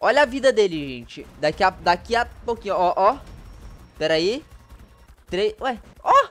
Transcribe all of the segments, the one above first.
Olha a vida dele, gente. Daqui a, daqui a pouquinho, ó, ó. Pera aí. Três, ué, ó.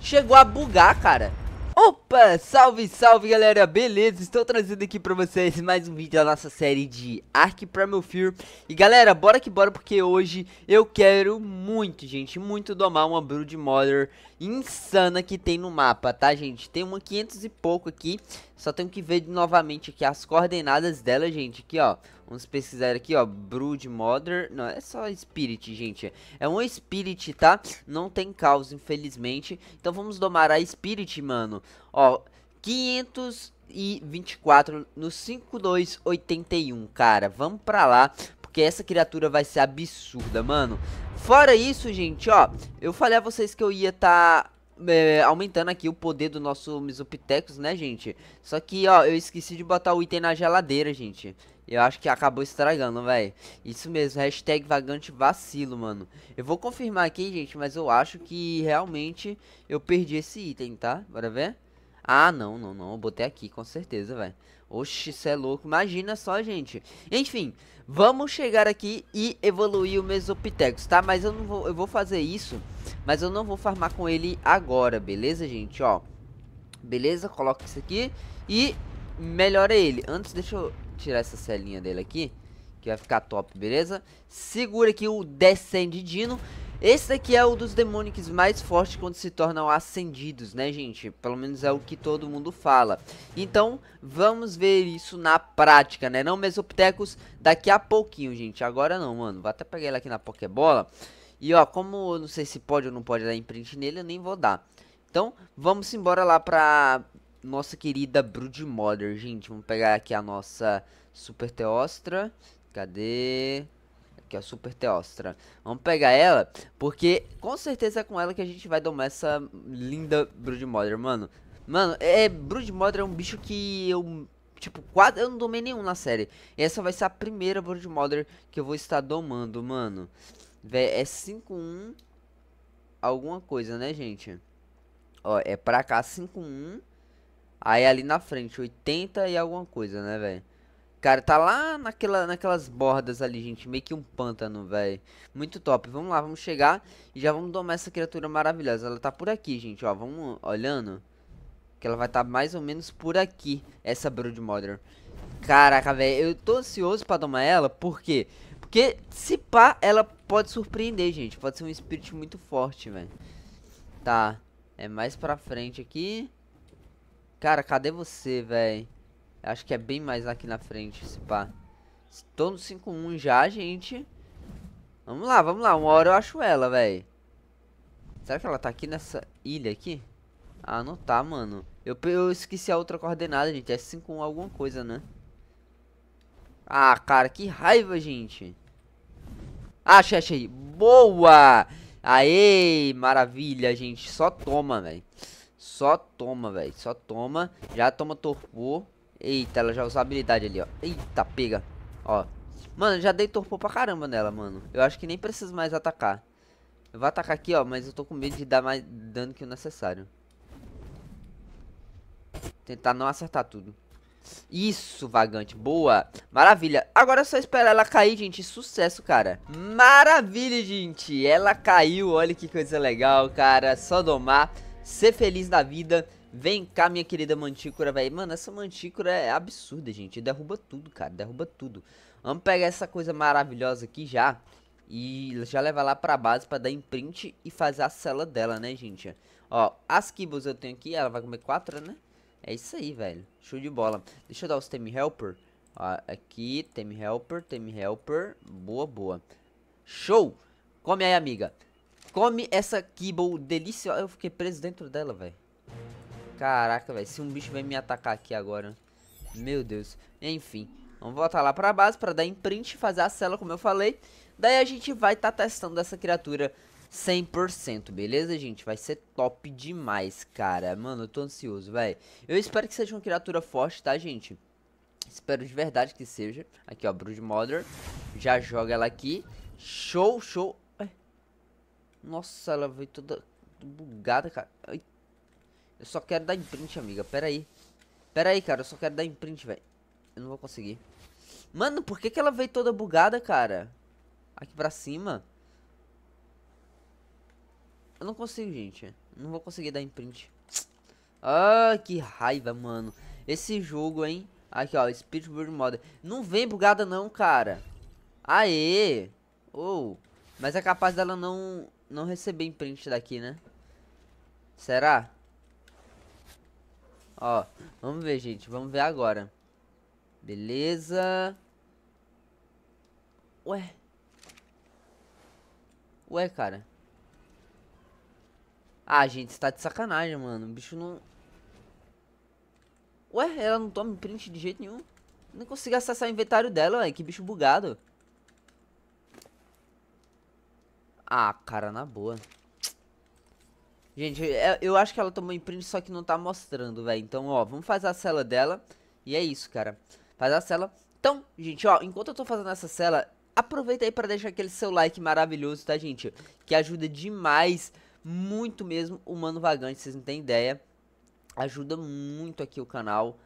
Chegou a bugar, cara. Opa, salve, salve galera, beleza? Estou trazendo aqui pra vocês mais um vídeo da nossa série de Ark Primal Fear E galera, bora que bora, porque hoje eu quero muito, gente, muito domar uma Brood Mother insana que tem no mapa, tá gente? Tem uma 500 e pouco aqui, só tenho que ver novamente aqui as coordenadas dela, gente, aqui ó Vamos pesquisar aqui, ó, Brood Mother. Não, é só Spirit, gente. É um Spirit, tá? Não tem caos, infelizmente. Então vamos domar a Spirit, mano. Ó, 524 no 5281, cara. Vamos pra lá, porque essa criatura vai ser absurda, mano. Fora isso, gente, ó, eu falei a vocês que eu ia tá é, aumentando aqui o poder do nosso Misopithecus, né, gente? Só que, ó, eu esqueci de botar o item na geladeira, gente. Eu acho que acabou estragando, velho. Isso mesmo, hashtag vagante vacilo, mano. Eu vou confirmar aqui, gente, mas eu acho que realmente eu perdi esse item, tá? Bora ver? Ah, não, não, não. Eu botei aqui, com certeza, velho. Oxi, isso é louco. Imagina só, gente. Enfim, vamos chegar aqui e evoluir o Mesopithecus, tá? Mas eu não vou... Eu vou fazer isso, mas eu não vou farmar com ele agora, beleza, gente? Ó, beleza? Coloca isso aqui e melhora ele. Antes, deixa eu tirar essa celinha dele aqui, que vai ficar top, beleza? Segura aqui o Descend Dino. Esse daqui é um dos demônios mais fortes quando se tornam ascendidos, né, gente? Pelo menos é o que todo mundo fala. Então, vamos ver isso na prática, né? Não, Mesoptecos, daqui a pouquinho, gente. Agora não, mano. Vou até pegar ele aqui na Pokébola. E, ó, como eu não sei se pode ou não pode dar imprint nele, eu nem vou dar. Então, vamos embora lá pra nossa querida Broodmother, gente. Vamos pegar aqui a nossa Super Teostra. Cadê? Aqui, a Super Teostra. Vamos pegar ela, porque com certeza é com ela que a gente vai domar essa linda Broodmother, mano. Mano, é, é Broodmother é um bicho que eu... Tipo, quase, eu não domei nenhum na série. E essa vai ser a primeira Broodmother que eu vou estar domando, mano. é 5-1 alguma coisa, né, gente? Ó, é pra cá 5-1. Aí ali na frente, 80 e alguma coisa, né, velho? Cara, tá lá naquela, naquelas bordas ali, gente. Meio que um pântano, velho. Muito top. Vamos lá, vamos chegar e já vamos domar essa criatura maravilhosa. Ela tá por aqui, gente, ó. Vamos olhando. Que ela vai estar tá mais ou menos por aqui, essa Brood Mother. Caraca, velho. Eu tô ansioso pra domar ela, por quê? Porque se pá, ela pode surpreender, gente. Pode ser um espírito muito forte, velho. Tá. É mais pra frente aqui. Cara, cadê você, velho? Acho que é bem mais aqui na frente, esse pá. Tô no 5-1 já, gente. Vamos lá, vamos lá. Uma hora eu acho ela, velho. Será que ela tá aqui nessa ilha aqui? Ah, não tá, mano. Eu, eu esqueci a outra coordenada, gente. É 5-1 alguma coisa, né? Ah, cara, que raiva, gente. Ah, achei, achei. Boa! Aê, maravilha, gente. Só toma, velho. Só toma, velho. Só toma. Já toma torpor. Eita, ela já usou a habilidade ali, ó. Eita, pega. Ó. Mano, já dei torpor pra caramba nela, mano. Eu acho que nem preciso mais atacar. Eu vou atacar aqui, ó. Mas eu tô com medo de dar mais dano que o necessário. Tentar não acertar tudo. Isso, vagante, boa Maravilha, agora é só esperar ela cair, gente Sucesso, cara Maravilha, gente, ela caiu Olha que coisa legal, cara Só domar ser feliz da vida. Vem cá, minha querida mantícora, velho. Mano, essa mantícora é absurda, gente. Derruba tudo, cara. Derruba tudo. Vamos pegar essa coisa maravilhosa aqui já. E já levar lá pra base pra dar imprint e fazer a cela dela, né, gente? Ó, as kibbles eu tenho aqui. Ela vai comer quatro, né? É isso aí, velho. Show de bola. Deixa eu dar os temi Helper. Ó, aqui, temi Helper, temi Helper. Boa, boa. Show! Come aí, amiga. Come essa Kibble deliciosa. Eu fiquei preso dentro dela, velho. Caraca, velho. Se um bicho vem me atacar aqui agora. Meu Deus. Enfim. Vamos voltar lá pra base pra dar imprint e fazer a cela, como eu falei. Daí a gente vai estar tá testando essa criatura 100%, beleza, gente? Vai ser top demais, cara. Mano, eu tô ansioso, velho. Eu espero que seja uma criatura forte, tá, gente? Espero de verdade que seja. Aqui, ó, Brood Mother. Já joga ela aqui. Show, show. Nossa, ela veio toda bugada, cara. Ai. Eu só quero dar imprint, amiga. Pera aí. Pera aí, cara. Eu só quero dar imprint, velho. Eu não vou conseguir. Mano, por que, que ela veio toda bugada, cara? Aqui pra cima. Eu não consigo, gente. Não vou conseguir dar imprint. Ah, que raiva, mano. Esse jogo, hein? Aqui, ó. Speedbird Model. Não vem bugada, não, cara. Aê! Ou... Oh. Mas é capaz dela não não receber imprint daqui, né? Será? Ó, vamos ver, gente. Vamos ver agora. Beleza. Ué. Ué, cara. Ah, gente, você tá de sacanagem, mano. O bicho não... Ué, ela não toma imprint de jeito nenhum. Não consegui acessar o inventário dela, ué. Que bicho bugado. Ah, cara, na boa. Gente, é, eu acho que ela tomou imprint, só que não tá mostrando, velho. Então, ó, vamos fazer a cela dela. E é isso, cara. Faz a cela. Então, gente, ó, enquanto eu tô fazendo essa cela, aproveita aí pra deixar aquele seu like maravilhoso, tá, gente? Que ajuda demais, muito mesmo, o Mano Vagante, vocês não têm ideia. Ajuda muito aqui o canal.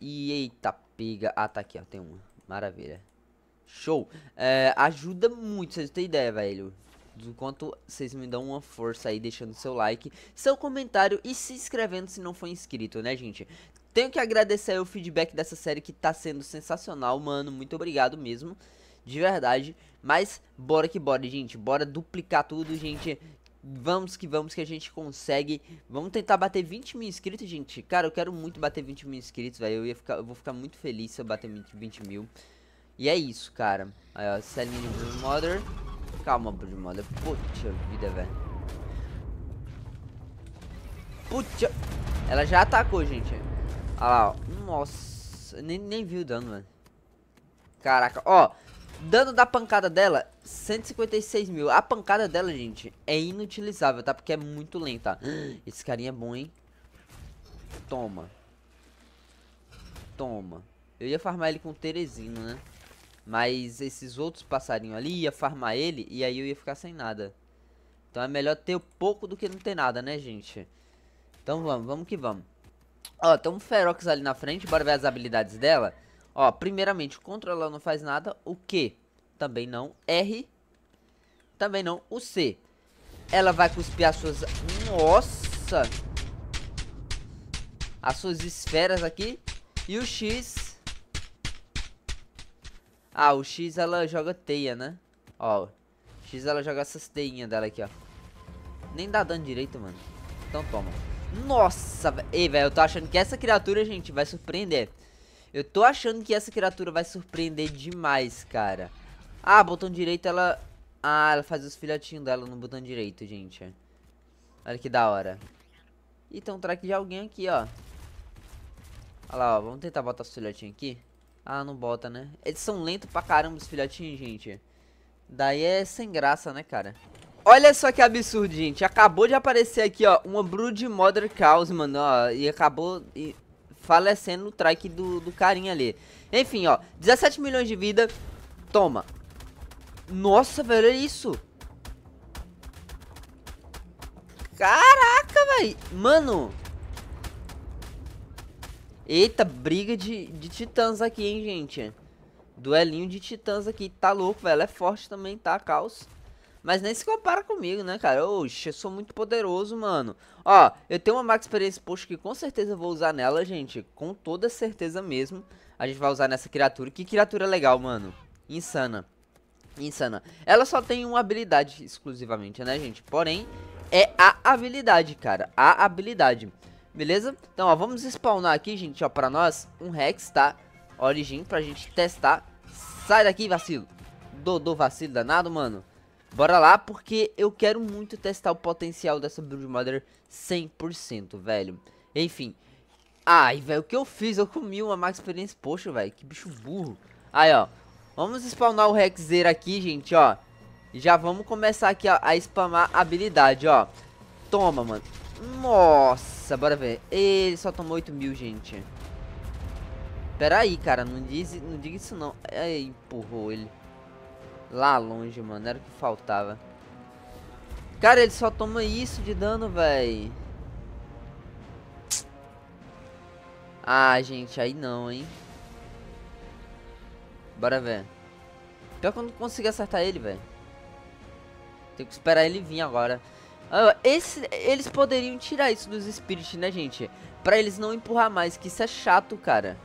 E eita, pega. Ah, tá aqui, ó, tem uma. Maravilha. Show. É, ajuda muito, vocês não têm ideia, velho do quanto vocês me dão uma força aí deixando seu like, seu comentário e se inscrevendo se não for inscrito, né, gente? Tenho que agradecer o feedback dessa série que tá sendo sensacional, mano. Muito obrigado mesmo. De verdade. Mas bora que bora, gente. Bora duplicar tudo, gente. Vamos que vamos que a gente consegue. Vamos tentar bater 20 mil inscritos, gente. Cara, eu quero muito bater 20 mil inscritos, velho. Eu, eu vou ficar muito feliz se eu bater 20 mil. E é isso, cara. Aí, é, ó. Selling Mother. Calma, brumada. Puta vida, velho. Puta. Ela já atacou, gente. Olha lá, ó. Nossa. Nem, nem vi o dano, mano. Caraca. Ó. Dano da pancada dela, 156 mil. A pancada dela, gente, é inutilizável, tá? Porque é muito lenta. Esse carinha é bom, hein? Toma. Toma. Eu ia farmar ele com Teresino, né? Mas esses outros passarinhos ali ia farmar ele e aí eu ia ficar sem nada. Então é melhor ter pouco do que não ter nada, né, gente? Então vamos, vamos que vamos. Ó, tem um Ferox ali na frente, bora ver as habilidades dela. Ó, primeiramente, controlar não faz nada. O Q também não. R também não. O C. Ela vai cuspir as suas... Nossa! As suas esferas aqui. E o X ah, o X ela joga teia, né? Ó, X ela joga essas teinhas dela aqui, ó. Nem dá dano direito, mano. Então toma. Nossa, velho. Ei, velho, eu tô achando que essa criatura, gente, vai surpreender. Eu tô achando que essa criatura vai surpreender demais, cara. Ah, botão direito ela... Ah, ela faz os filhotinhos dela no botão direito, gente. Olha que da hora. E tem um track de alguém aqui, ó. Olha lá, ó. Vamos tentar botar os filhotinhos aqui. Ah, não bota, né? Eles são lentos pra caramba os filhotinhos, gente. Daí é sem graça, né, cara? Olha só que absurdo, gente. Acabou de aparecer aqui, ó, uma Brood Mother Cows, mano, ó. E acabou e falecendo no trike do, do carinha ali. Enfim, ó, 17 milhões de vida. Toma. Nossa, velho, olha é isso. Caraca, velho. Mano, Eita, briga de, de titãs aqui, hein, gente. Duelinho de titãs aqui. Tá louco, velho. Ela é forte também, tá, Caos? Mas nem se compara comigo, né, cara? Oxe, eu sou muito poderoso, mano. Ó, eu tenho uma Max Experience Post que com certeza eu vou usar nela, gente. Com toda certeza mesmo. A gente vai usar nessa criatura. Que criatura legal, mano. Insana. Insana. Ela só tem uma habilidade exclusivamente, né, gente? Porém, é a habilidade, cara. A habilidade. Beleza? Então, ó, vamos spawnar aqui, gente, ó, pra nós um Rex, tá? Origin, pra gente testar. Sai daqui, vacilo. Dodô vacilo danado, mano. Bora lá, porque eu quero muito testar o potencial dessa Build Mother 100%, velho. Enfim. Ai, velho, o que eu fiz? Eu comi uma Max Experience. Poxa, velho, que bicho burro. Aí, ó. Vamos spawnar o Rexer aqui, gente, ó. Já vamos começar aqui ó, a spamar habilidade, ó. Toma, mano. Nossa, bora ver. Ele só tomou 8 mil, gente. Pera aí, cara. Não, diz, não diga isso, não. Aí, empurrou ele. Lá longe, mano. Era o que faltava. Cara, ele só toma isso de dano, véi. Ah, gente. Aí não, hein. Bora ver. Pior que eu não consegui acertar ele, velho. Tem que esperar ele vir agora. Ah, esse, eles poderiam tirar isso dos espíritos, né, gente? Pra eles não empurrar mais, que isso é chato, cara.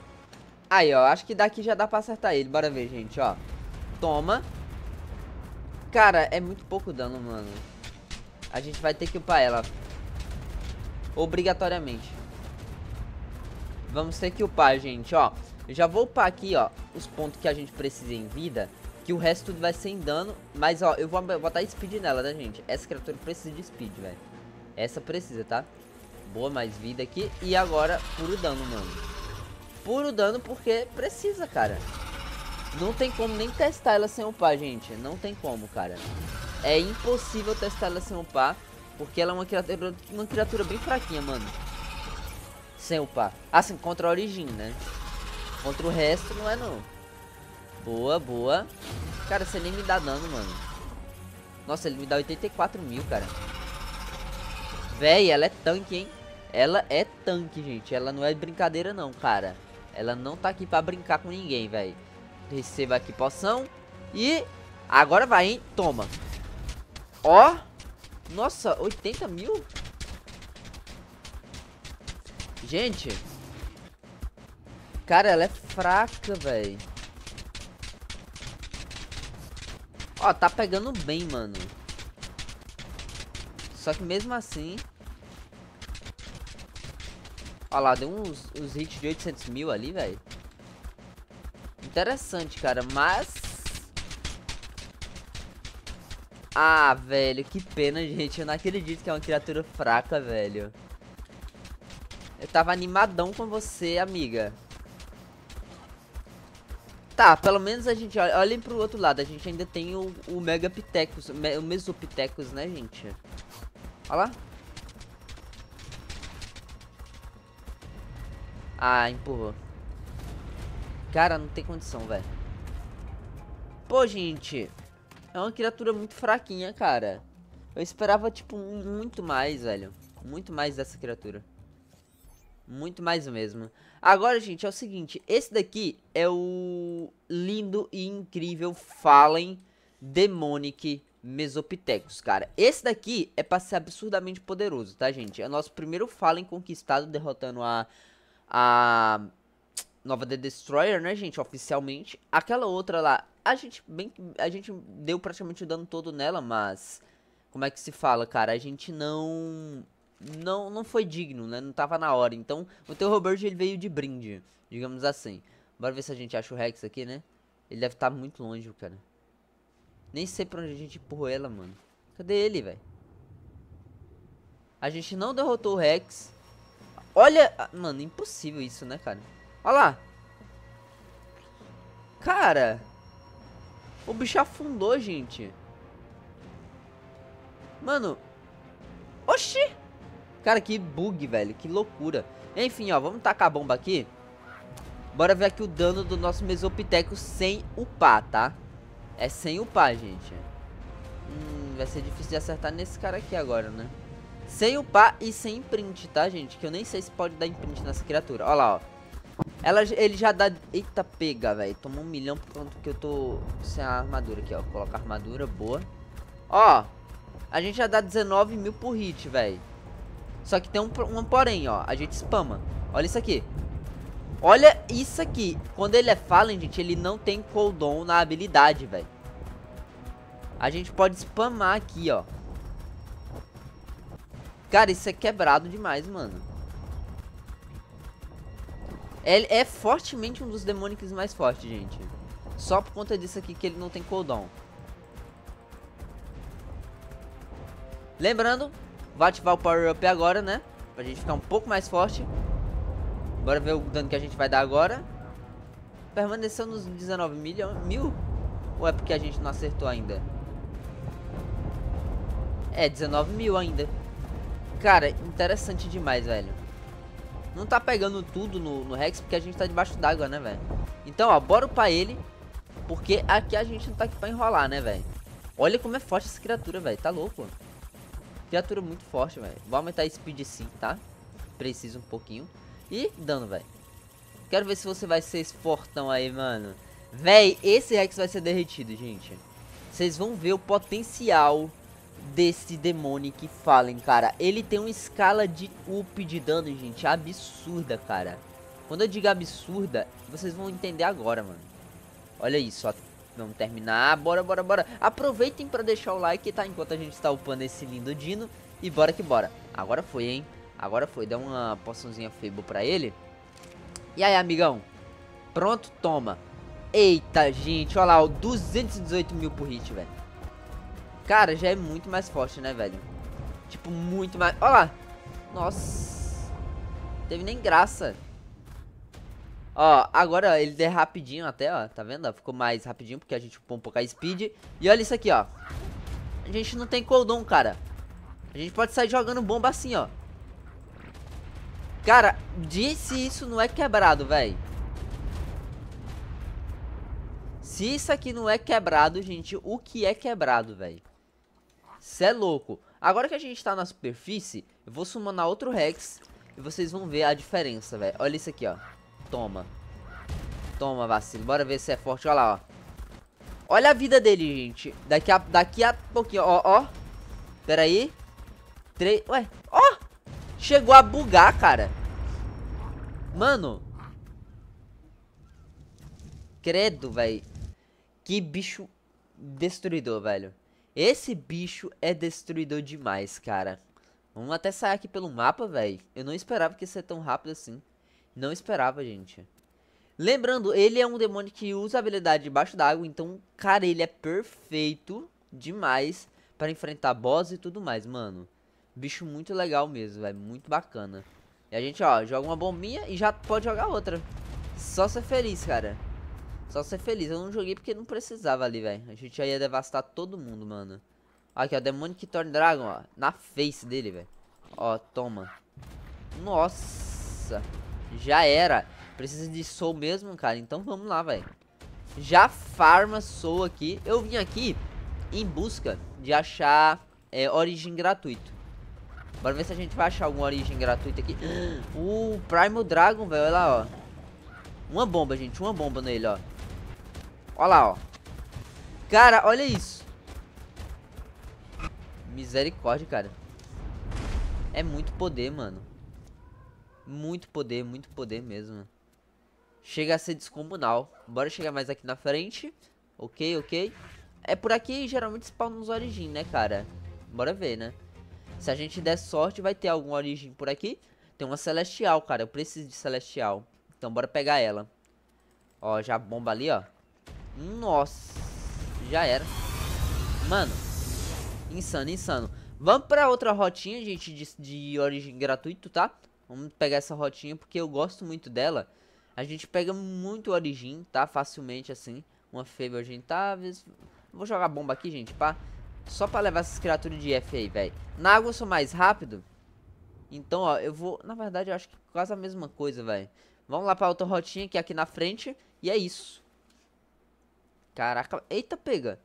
Aí, ó, acho que daqui já dá pra acertar ele. Bora ver, gente, ó. Toma. Cara, é muito pouco dano, mano. A gente vai ter que upar ela. Obrigatoriamente. Vamos ter que upar, gente, ó. já vou upar aqui, ó, os pontos que a gente precisa em vida. Que o resto tudo vai sem dano. Mas, ó, eu vou botar speed nela, né, gente? Essa criatura precisa de speed, velho. Essa precisa, tá? Boa, mais vida aqui. E agora, puro dano, mano. Puro dano porque precisa, cara. Não tem como nem testar ela sem upar, gente. Não tem como, cara. É impossível testar ela sem upar. Porque ela é uma criatura, uma criatura bem fraquinha, mano. Sem upar. Assim, contra a origem, né? Contra o resto, não é não. Boa, boa. Cara, você nem me dá dano, mano. Nossa, ele me dá 84 mil, cara. Véi, ela é tanque, hein? Ela é tanque, gente. Ela não é brincadeira, não, cara. Ela não tá aqui pra brincar com ninguém, véi. Receba aqui poção. E agora vai, hein? Toma. Ó. Nossa, 80 mil? Gente. Cara, ela é fraca, velho. Ó, tá pegando bem, mano. Só que mesmo assim... Ó lá, deu uns, uns hits de 800 mil ali, velho. Interessante, cara, mas... Ah, velho, que pena, gente. Eu não acredito que é uma criatura fraca, velho. Eu tava animadão com você, amiga. Tá, pelo menos a gente, olhem pro outro lado, a gente ainda tem o, o Megapithecus, o Mesopithecus, né, gente? Olha lá. Ah, empurrou. Cara, não tem condição, velho. Pô, gente. É uma criatura muito fraquinha, cara. Eu esperava, tipo, muito mais, velho. Muito mais dessa criatura. Muito mais mesmo. Agora, gente, é o seguinte. Esse daqui é o lindo e incrível Fallen Demonic Mesopithecus, cara. Esse daqui é pra ser absurdamente poderoso, tá, gente? É o nosso primeiro Fallen conquistado, derrotando a... A nova The Destroyer, né, gente, oficialmente. Aquela outra lá, a gente bem a gente deu praticamente o dano todo nela, mas como é que se fala, cara? A gente não não, não foi digno, né? Não tava na hora. Então, o teu Robert ele veio de brinde, digamos assim. Bora ver se a gente acha o Rex aqui, né? Ele deve estar tá muito longe, cara. Nem sei pra onde a gente empurrou ela, mano. Cadê ele, velho? A gente não derrotou o Rex. Olha... Ah, mano, impossível isso, né, cara? Olha lá. Cara. O bicho afundou, gente. Mano. Oxi. Cara, que bug, velho. Que loucura. Enfim, ó. Vamos tacar a bomba aqui. Bora ver aqui o dano do nosso Mesopiteco sem upar, tá? É sem upar, gente. Hum, vai ser difícil de acertar nesse cara aqui agora, né? Sem upar e sem imprint, tá, gente? Que eu nem sei se pode dar imprint nessa criatura. Olha lá, ó. Ela, ele já dá... Eita, pega, velho. Tomou um milhão por conta que eu tô sem a armadura aqui, ó. Coloca a armadura, boa. Ó, a gente já dá 19 mil por hit, velho. Só que tem um, um porém, ó. A gente spama. Olha isso aqui. Olha isso aqui. Quando ele é Fallen, gente, ele não tem cooldown na habilidade, velho. A gente pode spamar aqui, ó. Cara, isso é quebrado demais, mano. Ele é, é fortemente um dos demônios mais fortes, gente. Só por conta disso aqui que ele não tem cooldown. Lembrando Vou ativar o Power Up agora, né? Pra gente ficar um pouco mais forte. Bora ver o dano que a gente vai dar agora. Permaneceu nos 19 milhão, mil? Ou é porque a gente não acertou ainda? É, 19 mil ainda. Cara, interessante demais, velho. Não tá pegando tudo no, no Rex porque a gente tá debaixo d'água, né, velho? Então, ó, bora upar ele. Porque aqui a gente não tá aqui pra enrolar, né, velho? Olha como é forte essa criatura, velho. Tá louco, Criatura muito forte, velho. Vou aumentar a speed sim, tá? Preciso um pouquinho. E dano, velho. Quero ver se você vai ser esse fortão aí, mano. Véi, esse Rex vai ser derretido, gente. Vocês vão ver o potencial desse demônio que falem, cara. Ele tem uma escala de up de dano, gente, absurda, cara. Quando eu digo absurda, vocês vão entender agora, mano. Olha isso, ó vamos terminar. Bora, bora, bora. Aproveitem para deixar o like, tá? Enquanto a gente está upando esse lindo Dino. E bora que bora. Agora foi, hein? Agora foi. Dá uma poçãozinha febo pra ele. E aí, amigão? Pronto, toma. Eita, gente. Olha lá, ó, 218 mil por hit, velho. Cara, já é muito mais forte, né, velho? Tipo, muito mais... Olha lá. Nossa. Teve nem graça. Ó, agora ele der rapidinho até, ó, tá vendo? Ficou mais rapidinho porque a gente põe um pouco a speed. E olha isso aqui, ó. A gente não tem cooldown, cara. A gente pode sair jogando bomba assim, ó. Cara, disse isso não é quebrado, velho. Se isso aqui não é quebrado, gente, o que é quebrado, velho? Cê é louco. Agora que a gente tá na superfície, eu vou sumar na outro Rex e vocês vão ver a diferença, velho. Olha isso aqui, ó. Toma. Toma, vacilo. Bora ver se é forte. Olha lá, ó. Olha a vida dele, gente. Daqui a, daqui a pouquinho, ó, ó. Pera aí. Três... Ué, ó. Chegou a bugar, cara. Mano. Credo, velho. Que bicho destruidor, velho. Esse bicho é destruidor demais, cara. Vamos até sair aqui pelo mapa, velho. Eu não esperava que ia ser tão rápido assim. Não esperava, gente. Lembrando, ele é um demônio que usa habilidade debaixo d'água, então, cara, ele é perfeito demais para enfrentar boss e tudo mais, mano. Bicho muito legal mesmo, velho, muito bacana. E a gente, ó, joga uma bombinha e já pode jogar outra. Só ser feliz, cara. Só ser feliz. Eu não joguei porque não precisava ali, velho. A gente já ia devastar todo mundo, mano. Aqui, ó, demônio que torna Dragon, ó, na face dele, velho. Ó, toma. Nossa. Já era. Precisa de soul mesmo, cara. Então vamos lá, velho. Já farma soul aqui. Eu vim aqui em busca de achar é, origem gratuito. Bora ver se a gente vai achar alguma origem gratuita aqui. O Primal Dragon, velho. Olha lá, ó. Uma bomba, gente. Uma bomba nele, ó. Olha lá, ó. Cara, olha isso. Misericórdia, cara. É muito poder, mano. Muito poder, muito poder mesmo. Chega a ser descomunal. Bora chegar mais aqui na frente. Ok, ok. É por aqui, geralmente spawnam os origins, né, cara? Bora ver, né? Se a gente der sorte, vai ter algum origem por aqui. Tem uma celestial, cara. Eu preciso de celestial. Então, bora pegar ela. Ó, já bomba ali, ó. Nossa. Já era. Mano. Insano, insano. Vamos pra outra rotinha, gente, de, de origem gratuito, tá? Vamos pegar essa rotinha porque eu gosto muito dela. A gente pega muito origin, tá? Facilmente assim. Uma Fable a gente tá... Vou jogar bomba aqui, gente, pá. Só pra levar essas criaturas de F aí, velho. Na água eu sou mais rápido. Então, ó, eu vou... Na verdade, eu acho que é quase a mesma coisa, velho. Vamos lá pra outra rotinha que é aqui na frente. E é isso. Caraca. Eita, pega.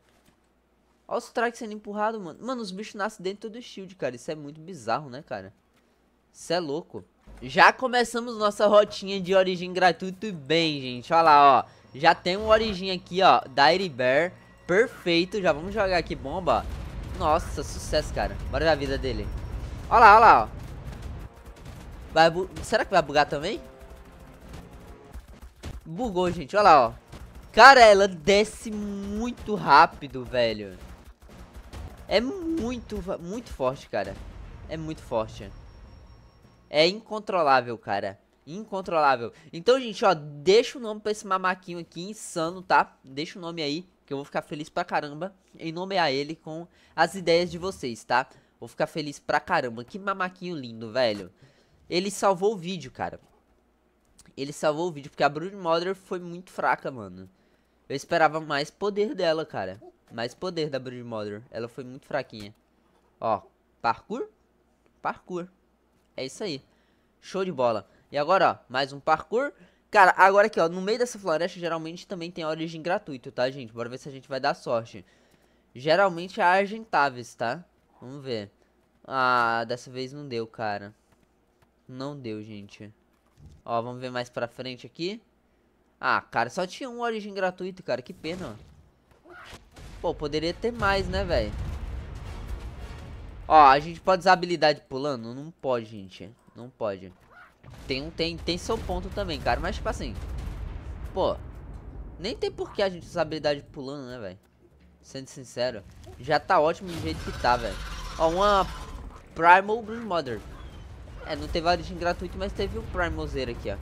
Olha os tracks sendo empurrado, mano. Mano, os bichos nascem dentro do shield, cara. Isso é muito bizarro, né, cara? Cê é louco. Já começamos nossa rotinha de origem gratuito bem, gente. Olha lá, ó. Já tem um origem aqui, ó. Dairy Bear. Perfeito. Já vamos jogar aqui bomba. Nossa, sucesso, cara. Bora ver a vida dele. Olha lá, olha lá, ó. Vai bu... Será que vai bugar também? Bugou, gente. Olha lá, ó. Cara, ela desce muito rápido, velho. É muito, muito forte, cara. É muito forte é incontrolável, cara. Incontrolável. Então, gente, ó, deixa o nome pra esse mamaquinho aqui, insano, tá? Deixa o nome aí, que eu vou ficar feliz pra caramba em nomear ele com as ideias de vocês, tá? Vou ficar feliz pra caramba. Que mamaquinho lindo, velho. Ele salvou o vídeo, cara. Ele salvou o vídeo, porque a Brood Mother foi muito fraca, mano. Eu esperava mais poder dela, cara. Mais poder da Brood Mother. Ela foi muito fraquinha. Ó, parkour? Parkour. É isso aí. Show de bola. E agora, ó, mais um parkour. Cara, agora aqui, ó, no meio dessa floresta, geralmente também tem a origem gratuita, tá, gente? Bora ver se a gente vai dar sorte. Geralmente é a Argentáveis, tá? Vamos ver. Ah, dessa vez não deu, cara. Não deu, gente. Ó, vamos ver mais pra frente aqui. Ah, cara, só tinha um origem gratuito, cara. Que pena, ó. Pô, poderia ter mais, né, velho? Ó, a gente pode usar habilidade pulando? Não pode, gente. Não pode. Tem, tem, tem seu ponto também, cara. Mas, tipo assim... Pô... Nem tem por que a gente usar habilidade pulando, né, velho? Sendo sincero. Já tá ótimo do jeito que tá, velho. Ó, uma... Primal mother É, não teve origem gratuita, mas teve o Zero aqui, ó.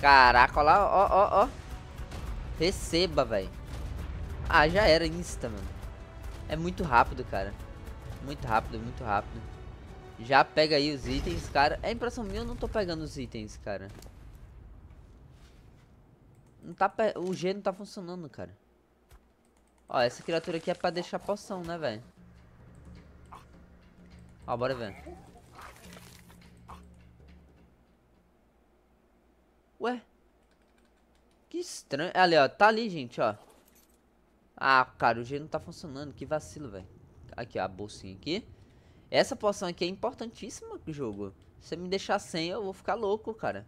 Caraca, ó lá, ó, ó, ó. Receba, velho. Ah, já era insta, mano. É muito rápido, cara. Muito rápido, muito rápido. Já pega aí os itens, cara. É impressão minha, eu não tô pegando os itens, cara. Não tá pe... O G não tá funcionando, cara. Ó, essa criatura aqui é pra deixar poção, né, velho? Ó, bora ver. Ué? Que estranho. Ali, ó. Tá ali, gente, ó. Ah, cara, o G não tá funcionando. Que vacilo, velho. Aqui, ó, a bolsinha aqui. Essa poção aqui é importantíssima pro jogo. Se você me deixar sem, eu vou ficar louco, cara.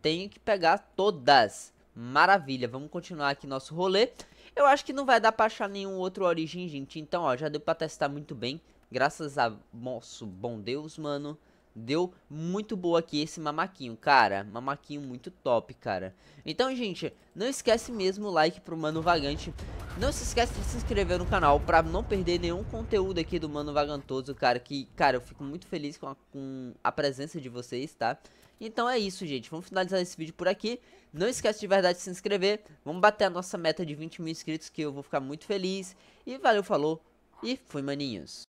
Tenho que pegar todas. Maravilha, vamos continuar aqui nosso rolê. Eu acho que não vai dar pra achar nenhum outro origem, gente. Então, ó, já deu pra testar muito bem. Graças a nosso bom Deus, mano. Deu muito boa aqui esse mamaquinho, cara. Mamaquinho muito top, cara. Então, gente, não esquece mesmo o like pro Mano Vagante. Não se esquece de se inscrever no canal pra não perder nenhum conteúdo aqui do Mano Vagantoso, cara. Que, cara, eu fico muito feliz com a, com a presença de vocês, tá? Então é isso, gente. Vamos finalizar esse vídeo por aqui. Não esquece de verdade de se inscrever. Vamos bater a nossa meta de 20 mil inscritos, que eu vou ficar muito feliz. E valeu, falou. E fui, maninhos.